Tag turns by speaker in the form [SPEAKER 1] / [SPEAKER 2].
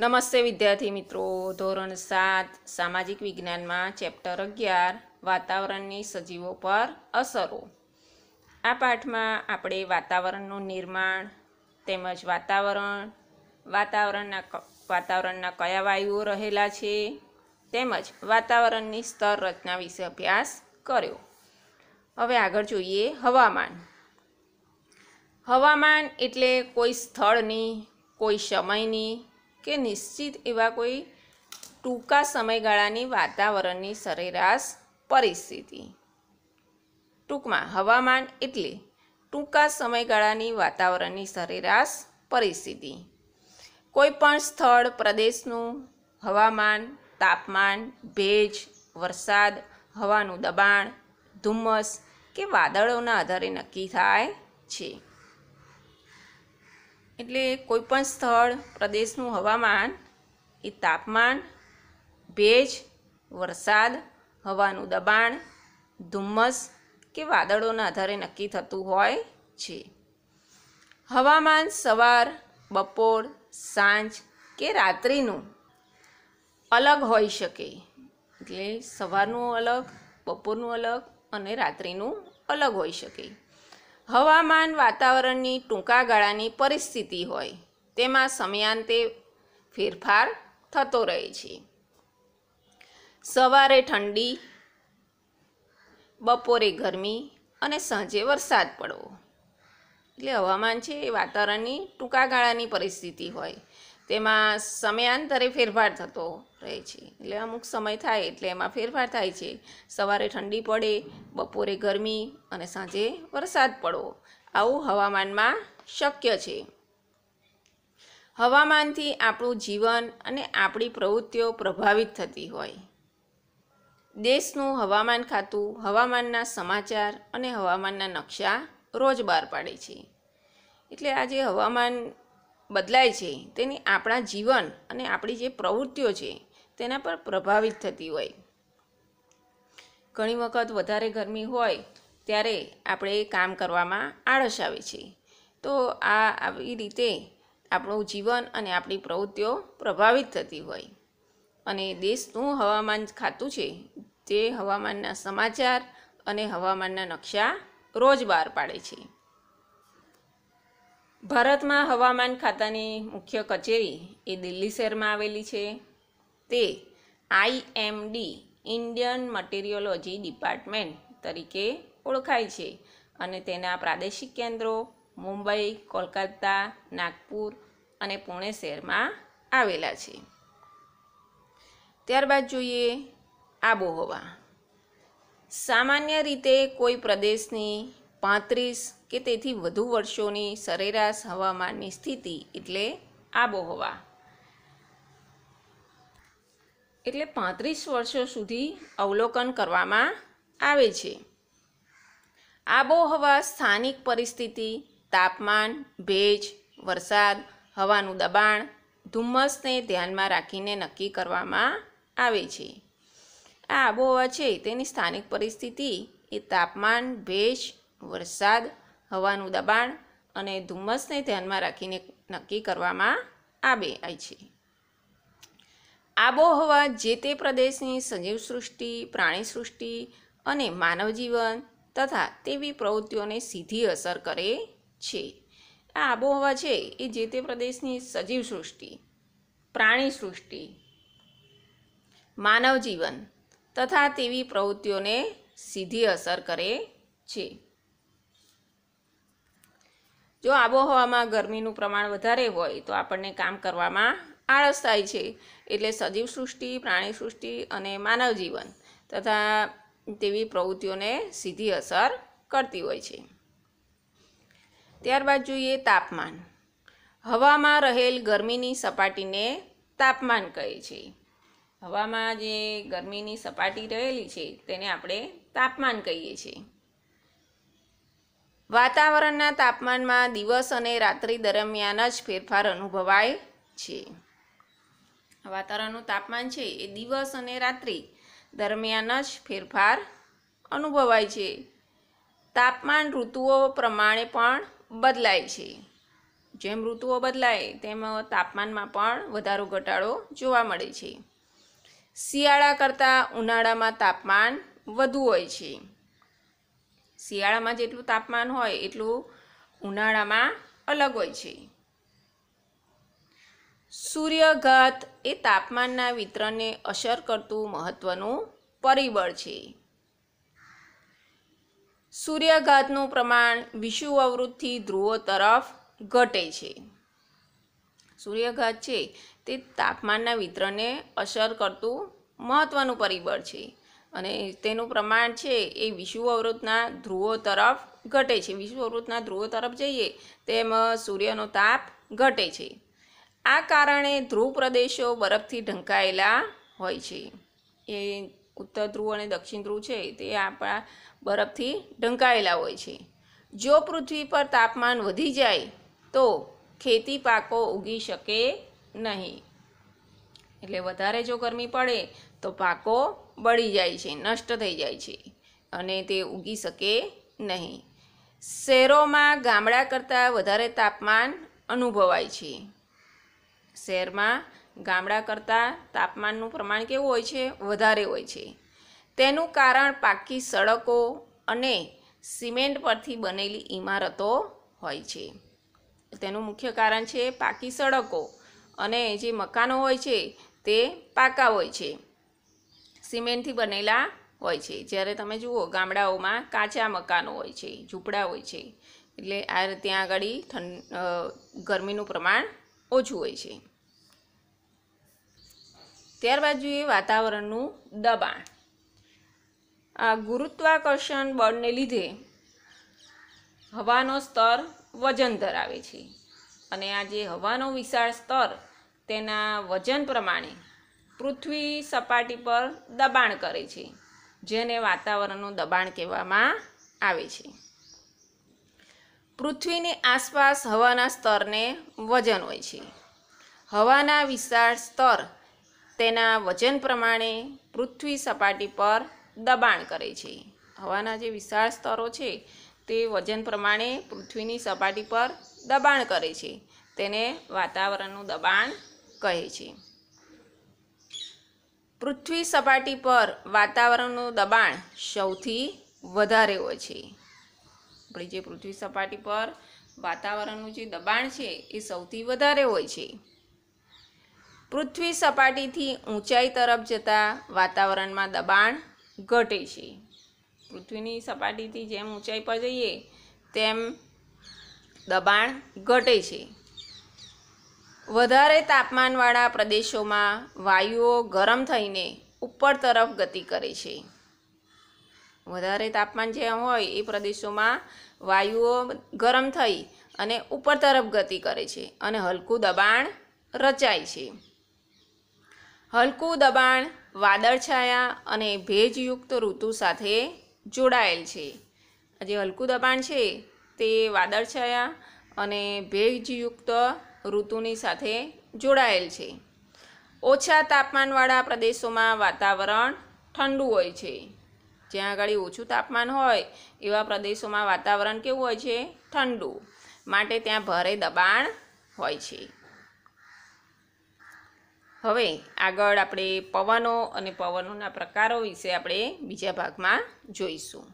[SPEAKER 1] નમસ્તે વિદ્યાર્થી મિત્રો ધોરણ સાત સામાજિક વિજ્ઞાનમાં ચેપ્ટર અગિયાર વાતાવરણની સજીવો પર અસરો આ પાઠમાં આપણે વાતાવરણનું નિર્માણ તેમજ વાતાવરણ વાતાવરણના વાતાવરણના કયા વાયુઓ રહેલા છે તેમજ વાતાવરણની સ્તર રચના વિશે અભ્યાસ કર્યો હવે આગળ જોઈએ હવામાન હવામાન એટલે કોઈ સ્થળની કોઈ સમયની કે નિશ્ચિત એવા કોઈ ટૂંકા સમયગાળાની વાતાવરણની સરેરાશ પરિસ્થિતિ ટૂંકમાં હવામાન એટલે ટૂંકા સમયગાળાની વાતાવરણની સરેરાશ પરિસ્થિતિ કોઈપણ સ્થળ પ્રદેશનું હવામાન તાપમાન ભેજ વરસાદ હવાનું દબાણ ધુમ્મસ કે વાદળોના આધારે નક્કી થાય છે એટલે કોઈપણ સ્થળ પ્રદેશનું હવામાન એ તાપમાન ભેજ વરસાદ હવાનું દબાણ ધુમ્મસ કે વાદળોના આધારે નક્કી થતું હોય છે હવામાન સવાર બપોર સાંજ કે રાત્રિનું અલગ હોઈ શકે એટલે સવારનું અલગ બપોરનું અલગ અને રાત્રિનું અલગ હોઈ શકે હવામાન વાતાવરણની ટૂંકા ગાળાની પરિસ્થિતિ હોય તેમાં સમયાંતે ફેરફાર થતો રહે છે સવારે ઠંડી બપોરે ગરમી અને સાંજે વરસાદ પડવો એટલે હવામાન છે એ વાતાવરણની ટૂંકા ગાળાની પરિસ્થિતિ હોય તેમાં સમયાંતરે ફેરફાર થતો રહે છે એટલે અમુક સમય થાય એટલે એમાં ફેરફાર થાય છે સવારે ઠંડી પડે બપોરે ગરમી અને સાંજે વરસાદ પડવો આવું હવામાનમાં શક્ય છે હવામાનથી આપણું જીવન અને આપણી પ્રવૃત્તિઓ પ્રભાવિત થતી હોય દેશનું હવામાન ખાતું હવામાનના સમાચાર અને હવામાનના નકશા રોજ બહાર પાડે છે એટલે આજે હવામાન બદલાય છે તેની આપણા જીવન અને આપણી જે પ્રવૃત્તિઓ છે તેના પર પ્રભાવિત થતી હોય ઘણી વખત વધારે ગરમી હોય ત્યારે આપણે કામ કરવામાં આળસ આવે છે તો આ આવી રીતે આપણું જીવન અને આપણી પ્રવૃત્તિઓ પ્રભાવિત થતી હોય અને દેશનું હવામાન ખાતું છે તે હવામાનના સમાચાર અને હવામાનના નકશા રોજ બહાર પાડે છે ભારતમાં હવામાન ખાતાની મુખ્ય કચેરી એ દિલ્હી શહેરમાં આવેલી છે તે આઈએમડી ઇન્ડિયન મટીરિયોલોજી ડિપાર્ટમેન્ટ તરીકે ઓળખાય છે અને તેના પ્રાદેશિક કેન્દ્રો મુંબઈ કોલકાતા નાગપુર અને પુણે શહેરમાં આવેલા છે ત્યારબાદ જોઈએ આબોહવા સામાન્ય રીતે કોઈ પ્રદેશની પાંત્રીસ કે તેથી વધુ વર્ષોની સરેરાશ હવામાનની સ્થિતિ એટલે આબોહવા એટલે પાંત્રીસ વર્ષો સુધી અવલોકન કરવામાં આવે છે આબોહવા સ્થાનિક પરિસ્થિતિ તાપમાન ભેજ વરસાદ હવાનું દબાણ ધુમ્મસને ધ્યાનમાં રાખીને નક્કી કરવામાં આવે છે આ આબોહવા છે તેની સ્થાનિક પરિસ્થિતિ એ તાપમાન ભેજ વરસાદ હવાનું દબાણ અને ધુમ્મસને ધ્યાનમાં રાખીને નક્કી કરવામાં આવે છે આબોહવા જે તે પ્રદેશની સજીવ સૃષ્ટિ પ્રાણી સૃષ્ટિ અને માનવજીવન તથા તેવી પ્રવૃત્તિઓને સીધી અસર કરે છે આ આબોહવા છે એ જે તે પ્રદેશની સજીવ સૃષ્ટિ પ્રાણી સૃષ્ટિ માનવ જીવન તથા તેવી પ્રવૃત્તિઓને સીધી અસર કરે છે જો આબોહવામાં ગરમીનું પ્રમાણ વધારે હોય તો આપણને કામ કરવામાં આળસ થાય છે એટલે સજીવ સૃષ્ટિ પ્રાણી સૃષ્ટિ અને માનવ જીવન તથા તેવી પ્રવૃત્તિઓને સીધી અસર કરતી હોય છે ત્યારબાદ જોઈએ તાપમાન હવામાં રહેલ ગરમીની સપાટીને તાપમાન કહે છે હવામાં જે ગરમીની સપાટી રહેલી છે તેને આપણે તાપમાન કહીએ છીએ વાતાવરણના તાપમાનમાં દિવસ અને રાત્રિ દરમિયાન જ ફેરફાર અનુભવાય છે વાતાવરણનું તાપમાન છે એ દિવસ અને રાત્રિ દરમિયાન જ ફેરફાર અનુભવાય છે તાપમાન ઋતુઓ પ્રમાણે પણ બદલાય છે જેમ ઋતુઓ બદલાય તેમ તાપમાનમાં પણ વધારો ઘટાડો જોવા મળે છે શિયાળા કરતાં ઉનાળામાં તાપમાન વધુ હોય છે શિયાળામાં જેટલું તાપમાન હોય એટલું ઉનાળામાં અલગ હોય છે સૂર્યઘાત એ તાપમાનના વિતરણને અસર કરતું મહત્ત્વનું પરિબળ છે સૂર્યઘાતનું પ્રમાણ વિષુવવૃત્તથી ધ્રુવો તરફ ઘટે છે સૂર્યઘાત છે તે તાપમાનના વિતરણને અસર કરતું મહત્ત્વનું પરિબળ છે અને તેનું પ્રમાણ છે એ વિષુ અવરોધના ધ્રુવો તરફ ઘટે છે વિષુ અવરોધના ધ્રુવો તરફ જઈએ તેમ સૂર્યનો તાપ ઘટે છે આ કારણે ધ્રુવ પ્રદેશો બરફથી ઢંકાયેલા હોય છે એ ઉત્તર ધ્રુવ અને દક્ષિણ ધ્રુવ છે તે આપણા બરફથી ઢંકાયેલા હોય છે જો પૃથ્વી પર તાપમાન વધી જાય તો ખેતી પાકો ઉગી શકે નહીં એટલે વધારે જો ગરમી પડે તો પાકો બળી જાય છે નષ્ટ થઈ જાય છે અને તે ઉગી શકે નહીં શહેરોમાં ગામડા કરતાં વધારે તાપમાન અનુભવાય છે શહેરમાં ગામડા કરતાં તાપમાનનું પ્રમાણ કેવું હોય છે વધારે હોય છે તેનું કારણ પાકી સડકો અને સિમેન્ટ પરથી બનેલી ઇમારતો હોય છે તેનું મુખ્ય કારણ છે પાકી સડકો અને જે મકાનો હોય છે તે પાકા હોય છે સિમેન્ટથી બનેલા હોય છે જ્યારે તમે જુઓ ગામડાઓમાં કાચા મકાનો હોય છે ઝૂંપડા હોય છે એટલે આ ત્યાં આગળ ઠંડ ગરમીનું પ્રમાણ ઓછું હોય છે ત્યારબાદ જોઈએ વાતાવરણનું દબાણ આ ગુરુત્વાકર્ષણ બળને લીધે હવાનો સ્તર વજન ધરાવે છે અને આ જે હવાનો વિશાળ સ્તર તેના વજન પ્રમાણે પૃથ્વી સપાટી પર દબાણ કરે છે જેને વાતાવરણનું દબાણ કહેવામાં આવે છે પૃથ્વીની આસપાસ હવાના સ્તરને વજન હોય છે હવાના વિશાળ સ્તર તેના વજન પ્રમાણે પૃથ્વી સપાટી પર દબાણ કરે છે હવાના જે વિશાળ સ્તરો છે તે વજન પ્રમાણે પૃથ્વીની સપાટી પર દબાણ કરે છે તેને વાતાવરણનું દબાણ કહે છે પૃથ્વી સપાટી પર વાતાવરણનું દબાણ સૌથી વધારે હોય છે આપણી જે પૃથ્વી સપાટી પર વાતાવરણનું જે દબાણ છે એ સૌથી વધારે હોય છે પૃથ્વી સપાટીથી ઊંચાઈ તરફ જતાં વાતાવરણમાં દબાણ ઘટે છે પૃથ્વીની સપાટીથી જેમ ઊંચાઈ પર જઈએ તેમ દબાણ ઘટે છે વધારે તાપમાનવાળા પ્રદેશોમાં વાયુઓ ગરમ થઈને ઉપર તરફ ગતિ કરે છે વધારે તાપમાન જ્યાં હોય એ પ્રદેશોમાં વાયુઓ ગરમ થઈ અને ઉપર તરફ ગતિ કરે છે અને હલકું દબાણ રચાય છે હલકું દબાણ વાદળછાયા અને ભેજયુક્ત ઋતુ સાથે જોડાયેલ છે જે હલકું દબાણ છે તે વાદળછાયા અને ભેજયુક્ત ઋતુની સાથે જોડાયેલ છે ઓછા તાપમાનવાળા પ્રદેશોમાં વાતાવરણ ઠંડુ હોય છે જ્યાં આગળ ઓછું તાપમાન હોય એવા પ્રદેશોમાં વાતાવરણ કેવું હોય છે ઠંડુ માટે ત્યાં ભારે દબાણ હોય છે હવે આગળ આપણે પવનો અને પવનોના પ્રકારો વિશે આપણે બીજા ભાગમાં જોઈશું